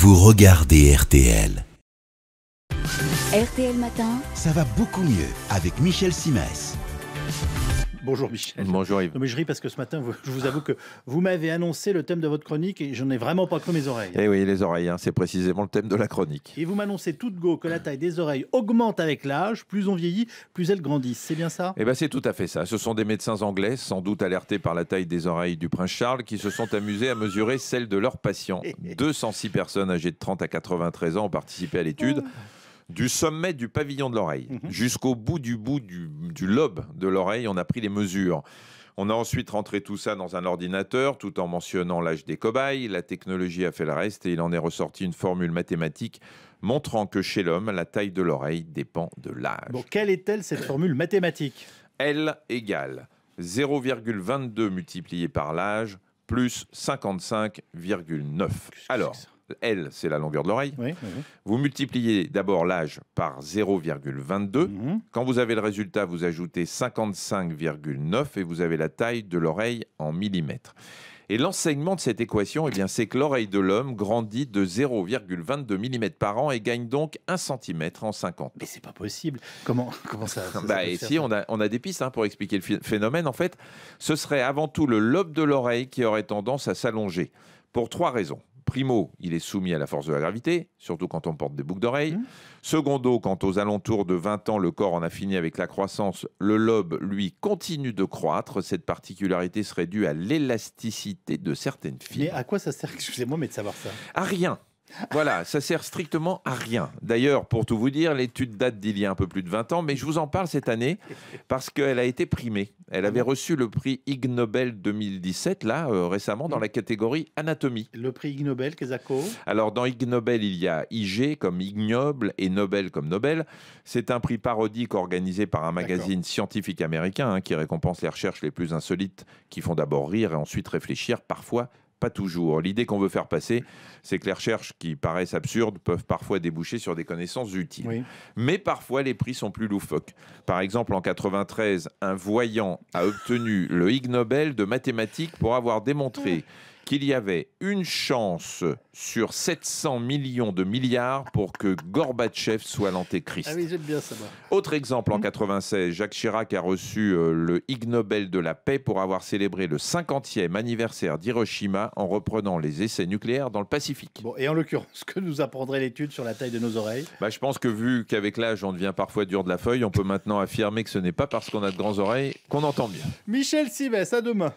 vous regardez RTL. RTL Matin. Ça va beaucoup mieux avec Michel Simès. Bonjour Michel. Bonjour Yves. mais je ris parce que ce matin, je vous avoue que vous m'avez annoncé le thème de votre chronique et je ai vraiment pas cru mes oreilles. Eh oui, les oreilles, hein, c'est précisément le thème de la chronique. Et vous m'annoncez tout de go que la taille des oreilles augmente avec l'âge, plus on vieillit, plus elles grandissent. C'est bien ça Eh bien c'est tout à fait ça. Ce sont des médecins anglais, sans doute alertés par la taille des oreilles du prince Charles, qui se sont amusés à mesurer celle de leurs patients. 206 personnes âgées de 30 à 93 ans ont participé à l'étude. Ah. Du sommet du pavillon de l'oreille mhm. jusqu'au bout du bout du, lobe de l'oreille, on a pris les mesures. On a ensuite rentré tout ça dans un ordinateur tout en mentionnant l'âge des cobayes. La technologie a fait le reste et il en est ressorti une formule mathématique montrant que chez l'homme, la taille de l'oreille dépend de l'âge. Bon, quelle est-elle cette formule mathématique L égale 0,22 multiplié par l'âge plus 55,9. Alors, L, c'est la longueur de l'oreille. Vous multipliez d'abord l'âge par 0,22. Mhm. Quand vous avez le résultat, vous ajoutez 55,9 et vous avez la taille de l'oreille en millimètres. Et l'enseignement de cette équation, eh bien, c'est que l'oreille de l'homme grandit de 0,22 mm par an et gagne donc 1 cm en 50 Mais c'est pas possible. Comment, comment ça, bah, Et si, on a, des pistes hein, pour expliquer le phénomène. En fait, ce serait avant tout le lobe de l'oreille qui aurait tendance à s'allonger. Pour trois raisons primo, il est soumis à la force de la gravité, surtout quand on porte des boucles d'oreilles. Mmh. Secondo, quand aux alentours de 20 ans, le corps en a fini avec la croissance, le lobe, lui, continue de croître. Cette particularité serait due à l'élasticité de certaines fibres. Mais à quoi ça sert, excusez-moi, mais de savoir ça À rien. Voilà, ça sert strictement à rien. D'ailleurs, pour tout vous dire, l'étude date d'il y a un peu plus de 20 ans, mais je vous en parle cette année parce qu'elle a été primée. Elle avait mmh. reçu le prix Ig Nobel 2017, là, euh, récemment, dans mmh. la catégorie anatomie. Le prix Ig Nobel, Kezako Alors, dans Ig Nobel, il y a IG comme ignoble et Nobel comme Nobel. C'est un prix parodique organisé par un magazine scientifique américain hein, qui récompense les recherches les plus insolites qui font d'abord rire et ensuite réfléchir, parfois pas toujours. L'idée qu'on veut faire passer, c'est que les recherches qui paraissent absurdes peuvent parfois déboucher sur des connaissances utiles. Mais parfois, les prix sont plus loufoques. Par exemple, en 93, un voyant a obtenu le Ig Nobel de mathématiques pour avoir démontré qu'il y avait une chance sur 700 millions de milliards pour que Gorbatchev soit l'antéchrist. Ah oui, j'aime bien Autre exemple, en 96, hmm. Jacques Chirac a reçu euh, le Ig Nobel de la paix pour avoir célébré le 50e anniversaire d'Hiroshima en reprenant les essais nucléaires dans le Pacifique. Bon, et en l'occurrence, que nous apprendrait l'étude sur la taille de nos oreilles bah, Je pense que vu qu'avec l'âge, on devient parfois dur de la feuille, on peut maintenant affirmer que ce n'est pas parce qu'on a de grandes oreilles qu'on entend bien. Michel Sibès, à demain.